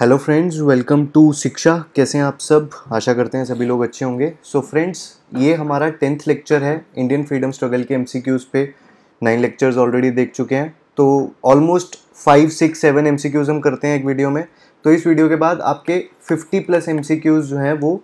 Hello friends welcome to शिक्षा कैसे हैं आप सब आशा करते हैं सभी लोग अच्छे होंगे सो so फ्रेंड्स ये हमारा टेंथ लेक्चर है इंडियन फ्रीडम स्ट्रगल के एमसीक्यूज़ पे नाइन लेक्चर्स ऑलरेडी देख चुके हैं तो almost five six seven MCQs हम करते हैं एक वीडियो में तो इस वीडियो के बाद आपके फिफ्टी प्लस एम जो हैं वो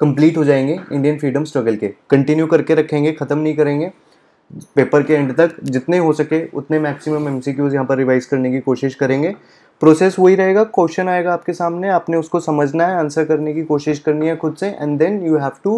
कम्प्लीट हो जाएंगे इंडियन फ्रीडम स्ट्रगल के कंटिन्यू करके रखेंगे ख़त्म नहीं करेंगे पेपर के एंड तक जितने हो सके उतने मैक्सिमम एम सी यहाँ पर रिवाइज करने की कोशिश करेंगे प्रोसेस वही रहेगा क्वेश्चन आएगा आपके सामने आपने उसको समझना है आंसर करने की कोशिश करनी है खुद से and then you have to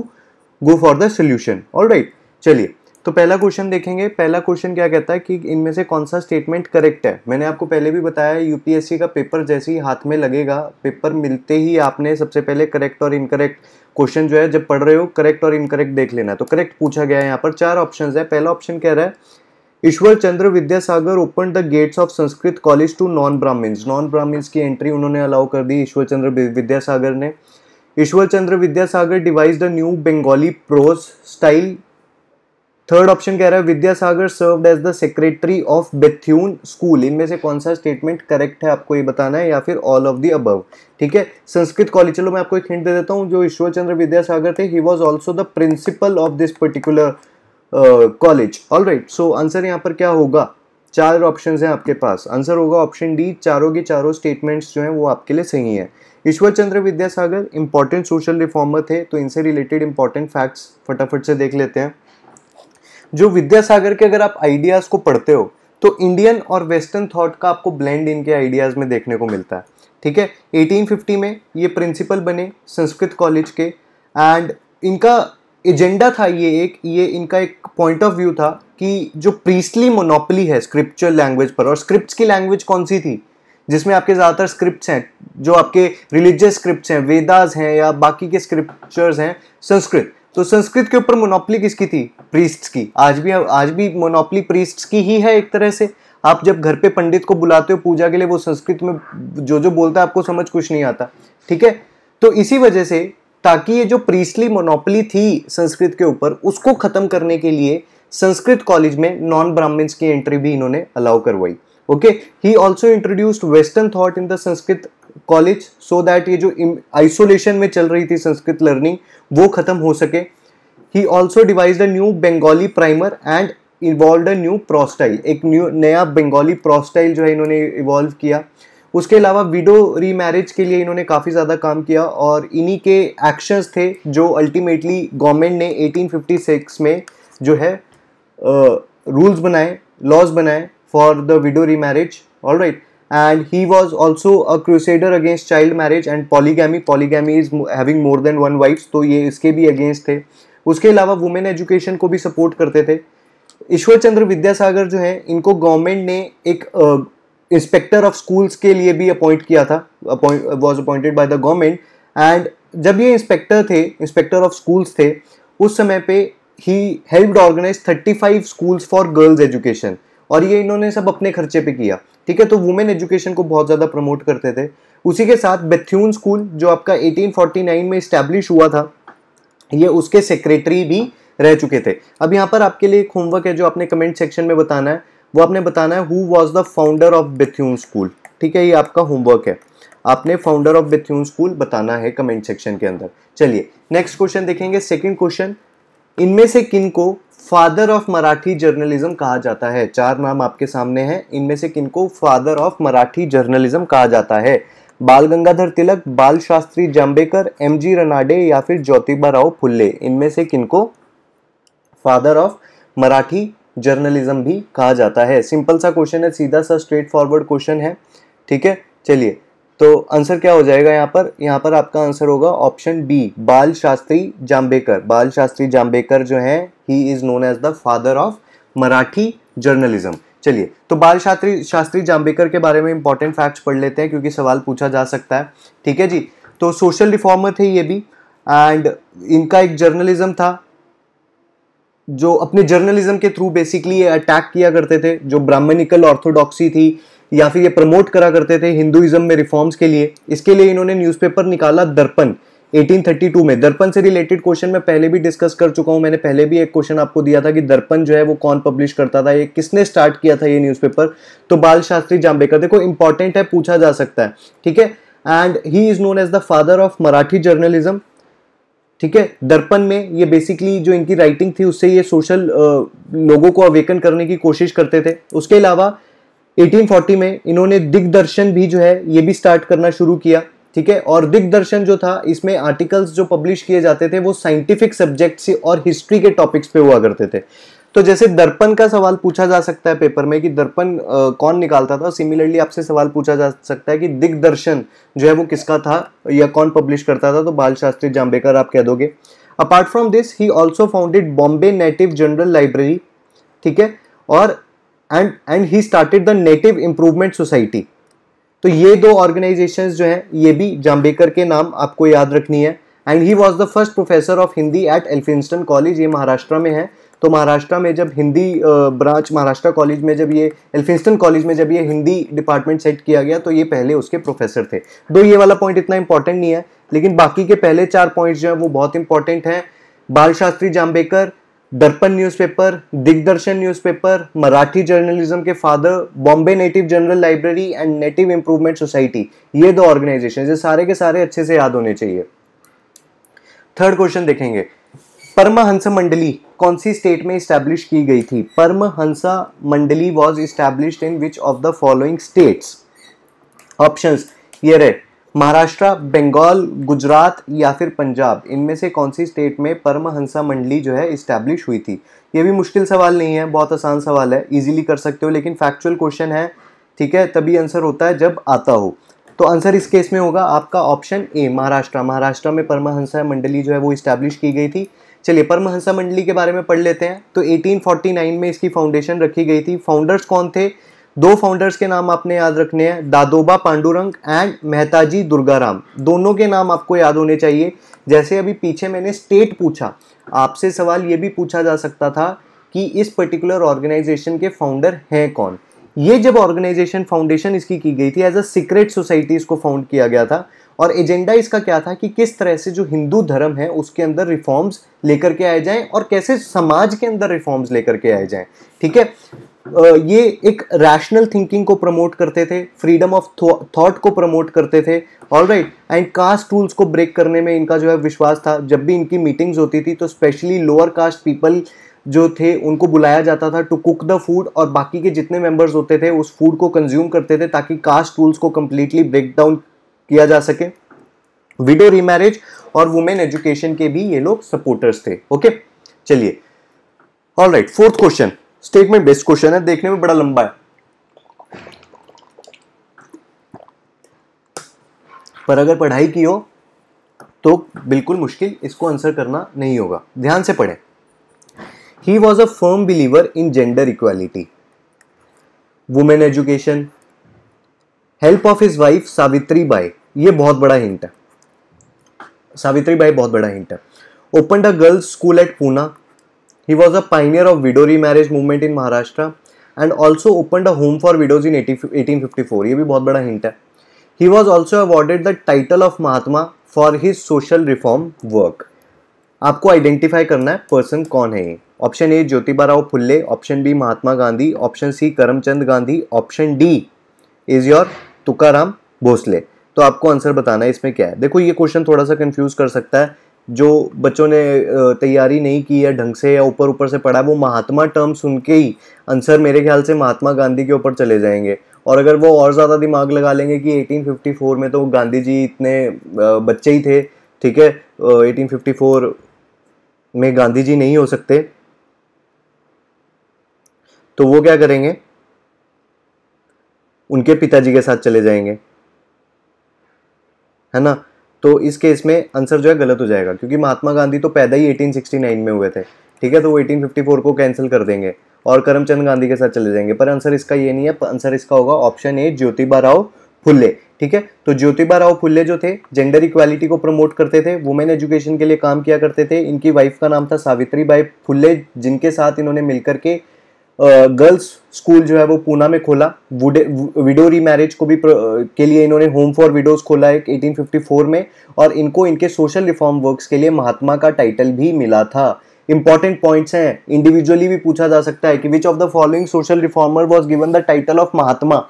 go for the solution और राइट चलिए तो पहला क्वेश्चन देखेंगे पहला क्वेश्चन क्या कहता है कि इनमें से कौन सा स्टेटमेंट करेक्ट है मैंने आपको पहले भी बताया यूपीएससी का पेपर जैसे ही हाथ में लगेगा पेपर मिलते ही आपने सबसे पहले करेक्ट और इनकरेक्ट क्वेश्चन जो है जब पढ़ रहे हो करेक्ट और इनकरेक्ट देख लेना तो करेक्ट पूछा गया है यहाँ पर चार ऑप्शन है पहला ऑप्शन कह रहा है Ishwar Chandra Vidyasagar open the gates of Sanskrit college to non Brahmins non Brahmins की एंट्री उन्होंने अलाउ कर दी ईश्वर चंद्र विद्यासागर ने Ishwar Chandra Vidyasagar devised the new Bengali prose style third option कह रहा है Vidyasagar served as the secretary of Bethune school इनमें से कौन सा स्टेटमेंट करेक्ट है आपको ये बताना है या फिर ऑल ऑफ दी अबव ठीक है संस्कृत कॉलेज चलो मैं आपको एक हिंट दे देता हूँ जो ईश्वर चंद्र विद्यासागर थे he was also the principal of this particular college all right so answer यहाँ पर क्या होगा चार ऑप्शंस हैं आपके पास आंसर होगा ऑप्शन डी चारों के चारों स्टेटमेंट्स जो हैं वो आपके लिए सही हैं Ishwar Chandra Vidyasagar important social reformer थे तो इनसे रिलेटेड इंपॉर्टेंट फैक्ट्स फटाफट से देख लेते हैं जो विद्यासागर के अगर आप आइडियाज़ को पढ़ते हो तो इंडियन और वेस्टर्न थॉट का आपको ब्लेंड इनके आइडियाज़ में देखने को मिलता है ठीक है 1850 में ये प्रिंसिपल बने संस्कृत कॉलेज के एंड इनका एजेंडा था ये एक ये इनका एक पॉइंट ऑफ व्यू था कि जो प्रीस्टली मोनोपली है स्क्रिप्चुअल लैंग्वेज पर और स्क्रिप्ट्स की लैंग्वेज कौन सी थी जिसमें आपके ज़्यादातर स्क्रिप्ट्स हैं जो आपके रिलीजियस स्क्रिप्ट्स हैं वेदास हैं या बाकी के स्क्रिप्चर्स हैं संस्कृत तो संस्कृत के ऊपर मोनोपली किसकी थी प्रीस्ट्स की आज भी आज भी मोनोपली प्रीस्ट्स की ही है एक तरह से आप जब घर पे पंडित को बुलाते हो पूजा के लिए वो संस्कृत में जो जो बोलता है आपको समझ कुछ नहीं आता ठीक है तो इसी वजह से ताकि ये जो प्रीस्टली मोनोपली थी संस्कृत के ऊपर उसको ख़त्म करने के लिए संस्कृत कॉलेज में नॉन ब्राह्मण्स की एंट्री भी इन्होंने अलाउ करवाई okay he also introduced western thought in the Sanskrit college so that ये जो आइसोलेशन में चल रही थी संस्कृत लर्निंग वो ख़त्म हो सके he also devised a new Bengali primer and evolve a new prose style एक न्यू नया बंगाली प्रोस्टाइल जो है इन्होंने इवॉल्व किया उसके अलावा विडो रीमैरिज के लिए इन्होंने काफ़ी ज़्यादा काम किया और इन्हीं के एक्शंस थे जो अल्टीमेटली गवर्नमेंट ने 1856 में जो है रूल्स बनाए लॉज बनाए for the widow remarriage all right and he was also a crusader against child marriage and polygamy polygamy is having more than one wife तो ये इसके भी अगेंस्ट थे उसके अलावा वुमेन एजुकेशन को भी सपोर्ट करते थे ईश्वर चंद्र विद्यासागर जो हैं इनको गवर्नमेंट ने एक इंस्पेक्टर ऑफ स्कूल्स के लिए भी अपॉइंट किया था was appointed by the government and जब ये इंस्पेक्टर थे इंस्पेक्टर ऑफ स्कूल्स थे उस समय पे he helped organize 35 schools for girls education और ये इन्होंने सब अपने खर्चे पे किया ठीक है तो वुमेन एजुकेशन को बहुत ज़्यादा प्रमोट करते थे उसी के साथ बेथ्यून स्कूल जो आपका 1849 में इस्टेब्लिश हुआ था ये उसके सेक्रेटरी भी रह चुके थे अब यहाँ पर आपके लिए एक होमवर्क है जो आपने कमेंट सेक्शन में बताना है वो आपने बताना है who was the founder of Bethune school ठीक है ये आपका होमवर्क है आपने फाउंडर ऑफ बेथ्यून स्कूल बताना है कमेंट सेक्शन के अंदर चलिए नेक्स्ट क्वेश्चन देखेंगे सेकेंड क्वेश्चन इनमें से किन को फादर ऑफ मराठी जर्नलिज्म कहा जाता है चार नाम आपके सामने हैं इनमें से किन को फादर ऑफ मराठी जर्नलिज्म कहा जाता है बाल गंगाधर तिलक बाल शास्त्री जाम्बेकर एम जी रनाडे या फिर ज्योतिबा राव फुल्ले इनमें से किनको फादर ऑफ मराठी जर्नलिज्म भी कहा जाता है सिंपल सा क्वेश्चन है सीधा सा स्ट्रेट फॉरवर्ड क्वेश्चन है ठीक है चलिए तो आंसर क्या हो जाएगा यहाँ पर यहाँ पर आपका आंसर होगा ऑप्शन बी बाल शास्त्री जाम्बेकर बाल शास्त्री जाम्बेकर जो है he is known as the father of Marathi journalism चलिए तो बाल शास्त्री शास्त्री जाम्बेकर के बारे में इंपॉर्टेंट फैक्ट्स पढ़ लेते हैं क्योंकि सवाल पूछा जा सकता है ठीक है जी तो सोशल रिफॉर्मर थे ये भी एंड इनका एक जर्नलिज्म था जो अपने जर्नलिज्म के थ्रू बेसिकली ये अटैक किया करते थे जो ब्राह्मणिकल ऑर्थोडॉक्सी थी या फिर ये प्रमोट करा करते थे हिंदुइज्म में रिफॉर्म्स के लिए इसके लिए इन्होंने न्यूज़पेपर निकाला दर्पण 1832 में दर्पण से रिलेटेड क्वेश्चन मैं पहले भी डिस्कस कर चुका हूँ मैंने पहले भी एक क्वेश्चन आपको दिया था कि दर्पण जो है वो कौन पब्लिश करता था ये किसने स्टार्ट किया था ये न्यूज़पेपर तो बाल शास्त्री जाम्बेकर देखो इंपॉर्टेंट है पूछा जा सकता है ठीक है and he is known as the father of Marathi journalism ठीक है दर्पण में ये बेसिकली जो इनकी राइटिंग थी उससे ये सोशल लोगों को अवेकन करने की कोशिश करते थे उसके अलावा 1840 में इन्होंने दिग्दर्शन भी जो है ये भी स्टार्ट करना शुरू किया ठीक है और दिग्दर्शन जो था इसमें आर्टिकल्स जो पब्लिश किए जाते थे वो साइंटिफिक सब्जेक्ट्स और हिस्ट्री के टॉपिक्स पे हुआ करते थे तो जैसे दर्पण का सवाल पूछा जा सकता है पेपर में कि दर्पण कौन निकालता था सिमिलरली आपसे सवाल पूछा जा सकता है कि दिग्दर्शन जो है वो किसका था या कौन पब्लिश करता था तो बाल शास्त्री जाम्बेकर आप कह दोगे apart from this he also founded Bombay native general library ठीक है और and and he started the native improvement society तो ये दो ऑर्गेनाइजेशन जो है ये भी जाम्बेकर के नाम आपको याद रखनी है and he was the first professor of Hindi at Elphinstone college ये महाराष्ट्र में है तो महाराष्ट्र में जब हिंदी ब्रांच महाराष्ट्र कॉलेज में जब ये एल्फिंस्टन कॉलेज में जब ये हिंदी डिपार्टमेंट सेट किया गया तो ये पहले उसके प्रोफेसर थे दो ये वाला पॉइंट इतना इंपॉर्टेंट नहीं है लेकिन बाकी के पहले चार पॉइंट जो है वो बहुत इंपॉर्टेंट हैं बाल Shastri जाम्बेकर Darpan newspaper Digdarshan newspaper Marathi journalism के father Bombay native general library and native improvement society ये दो ऑर्गेनाइजेशन ये सारे के सारे अच्छे से याद होने चाहिए थर्ड क्वेश्चन देखेंगे परमहंस मंडली कौन सी स्टेट में इस्टेब्लिश की गई थी Paramhansa Mandali was establish in which of the following states options ये रहे महाराष्ट्र बंगाल गुजरात या फिर पंजाब इनमें से कौन सी स्टेट में परमहंसा मंडली जो है इस्टेब्लिश हुई थी ये भी मुश्किल सवाल नहीं है बहुत आसान सवाल है ईजिली कर सकते हो लेकिन फैक्चुअल क्वेश्चन है ठीक है तभी आंसर होता है जब आता हो तो आंसर इस केस में होगा आपका ऑप्शन ए महाराष्ट्र महाराष्ट्र में परमहंसा मंडली जो है वो इस्टेब्लिश की गई थी चलिए परमहंसा मंडली के बारे में पढ़ लेते हैं तो 1849 में इसकी फाउंडेशन रखी गई थी फाउंडर्स कौन थे दो फाउंडर्स के नाम आपने याद रखने हैं दादोबा पांडुरंग एंड मेहताजी दुर्गाराम दोनों के नाम आपको याद होने चाहिए जैसे अभी पीछे मैंने स्टेट पूछा आपसे सवाल ये भी पूछा जा सकता था कि इस पर्टिकुलर ऑर्गेनाइजेशन के फाउंडर हैं कौन ये जब ऑर्गेनाइजेशन फाउंडेशन इसकी की गई थी एज अ सीक्रेट सोसाइटी इसको फाउंड किया गया था और एजेंडा इसका क्या था कि किस तरह से जो हिंदू धर्म है उसके अंदर रिफॉर्म्स लेकर के आए जाएं और कैसे समाज के अंदर रिफॉर्म्स लेकर के आए जाएं ठीक है ये एक रैशनल थिंकिंग को प्रमोट करते थे फ्रीडम ऑफ थॉट को प्रमोट करते थे all right and caste rules को ब्रेक करने में इनका जो है विश्वास था जब भी इनकी मीटिंग्स होती थी तो स्पेशली लोअर कास्ट पीपल जो थे उनको बुलाया जाता था टू कुक द फूड और बाकी के जितने मेंबर्स होते थे उस फूड को कंज्यूम करते थे ताकि कास्ट रूल्स को कम्प्लीटली ब्रेक डाउन किया जा सके विडो रीमैरिज और वुमेन एजुकेशन के भी ये लोग सपोर्टर्स थे ओके चलिए all right fourth question statement based question है देखने में बड़ा लंबा है पर अगर पढ़ाई की हो तो बिल्कुल मुश्किल इसको आंसर करना नहीं होगा ध्यान से पढ़े ही was a firm believer in gender equality women education help of his wife Savitri Bai ये बहुत बड़ा हिंट है सावित्री बाई बहुत बड़ा हिंट है open the girls school at Poona he was a pioneer of widow remarriage movement in Maharashtra and also open the home for widows in eighteen fifty four ये भी बहुत बड़ा हिंट है he was also awarded the title of Mahatma for his social reform work आपको identify करना है person कौन है ये option A Jyotiba Rao Phule option B Mahatma Gandhi option C Karamchand Gandhi option D is your Tukaram Bhosle तो आपको आंसर बताना है इसमें क्या है देखो ये क्वेश्चन थोड़ा सा कंफ्यूज कर सकता है जो बच्चों ने तैयारी नहीं की है ढंग से या ऊपर ऊपर से पढ़ा है वो महात्मा टर्म सुन के ही आंसर मेरे ख्याल से महात्मा गांधी के ऊपर चले जाएंगे और अगर वो और ज़्यादा दिमाग लगा लेंगे कि 1854 में तो गांधी जी इतने बच्चे ही थे ठीक है 1854 में गांधी जी नहीं हो सकते तो वो क्या करेंगे उनके पिताजी के साथ चले जाएंगे है ना तो इस केस में आंसर जो है गलत हो जाएगा क्योंकि महात्मा गांधी तो पैदा ही 1869 में हुए थे ठीक है तो वो 1854 को कैंसिल कर देंगे और करमचंद गांधी के साथ चले जाएंगे पर आंसर इसका ये नहीं है आंसर इसका होगा ऑप्शन ए ज्योतिबा राव फुल्ले ठीक है तो ज्योतिबा राव फुल्ले जो थे जेंडर इक्वालिटी को प्रमोट करते थे वुमेन एजुकेशन के लिए काम किया करते थे इनकी वाइफ का नाम था सावित्री बाई फुल्ले जिनके साथ इन्होंने मिलकर के गर्ल्स स्कूल जो है वो पूना में खोला विडो री मैरिज को भी के लिए इन्होंने होम फॉर विडोज खोला एक 1854 में और इनको इनके सोशल रिफॉर्म वर्क्स के लिए महात्मा का टाइटल भी मिला था इंपॉर्टेंट पॉइंट्स हैं इंडिविजुअली भी पूछा जा सकता है कि which of the following social reformer was given the title of Mahatma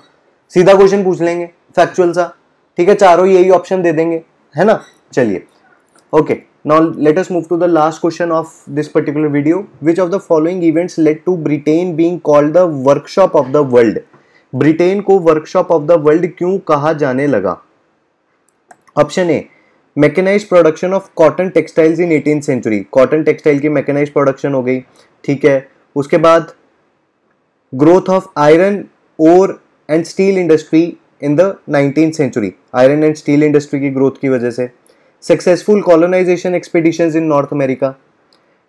सीधा क्वेश्चन पूछ लेंगे फैक्चुअल सा ठीक है चारों यही ऑप्शन दे देंगे है ना चलिए Okay, now let us move to the last question of this particular video. Which of the following events led to Britain being called the workshop of the world? Britain को वर्कशॉप ऑफ द वर्ल्ड क्यों कहा जाने लगा option A mechanise production of cotton textiles in eighteen century cotton textile की mechanise production हो गई ठीक है उसके बाद ग्रोथ ऑफ आयरन और and steel industry in the nineteen century iron and steel industry की ग्रोथ की वजह से successful colonization expeditions in North America,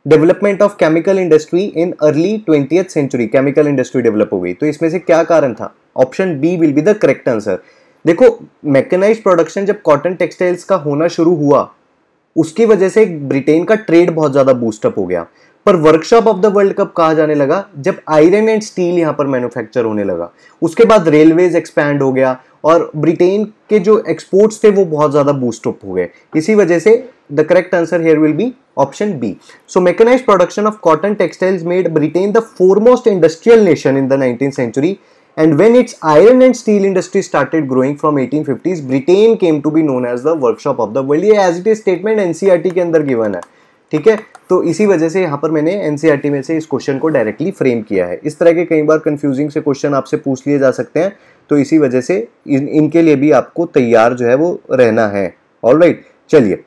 development of chemical industry in early twenty century chemical industry develop हो गई तो इसमें से क्या कारण था option B will be the correct answer देखो मैकेनाइज प्रोडक्शन जब कॉटन टेक्सटाइल्स का होना शुरू हुआ उसकी वजह से ब्रिटेन का ट्रेड बहुत ज़्यादा बूस्टअप हो गया पर workshop of the world cup कहा जाने लगा जब आयरन एंड स्टील यहाँ पर मैन्युफैक्चर होने लगा उसके बाद रेलवेज एक्सपैंड हो गया और ब्रिटेन के जो एक्सपोर्ट्स थे वो बहुत ज़्यादा बूस्टअप हो गए इसी वजह से the correct answer here will be option B so mechanise production of cotton textiles made Britain the foremost industrial nation in the nineteen century and when its iron and steel industry started growing from 1850s britain came to be known as the workshop of the world ye as it is statement ncrt e के अंदर given है ठीक है तो इसी वजह से यहाँ पर मैंने एनसीईआरटी e में से इस क्वेश्चन को डायरेक्टली फ्रेम किया है इस तरह के कई बार कंफ्यूजिंग से क्वेश्चन आपसे पूछ लिए जा सकते हैं तो इसी वजह से इन इनके लिए भी आपको तैयार जो है वो रहना है ऑल राइट चलिए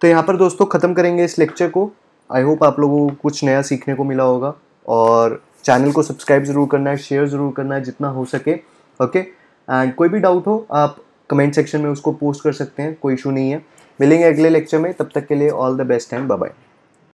तो यहाँ पर दोस्तों ख़त्म करेंगे इस लेक्चर को आई होप आप लोगों को कुछ नया सीखने को मिला होगा और चैनल को सब्सक्राइब ज़रूर करना है शेयर ज़रूर करना है जितना हो सके ओके एंड कोई भी डाउट हो आप कमेंट सेक्शन में उसको पोस्ट कर सकते हैं कोई इशू नहीं है मिलेंगे अगले लेक्चर में तब तक के लिए all the best and bye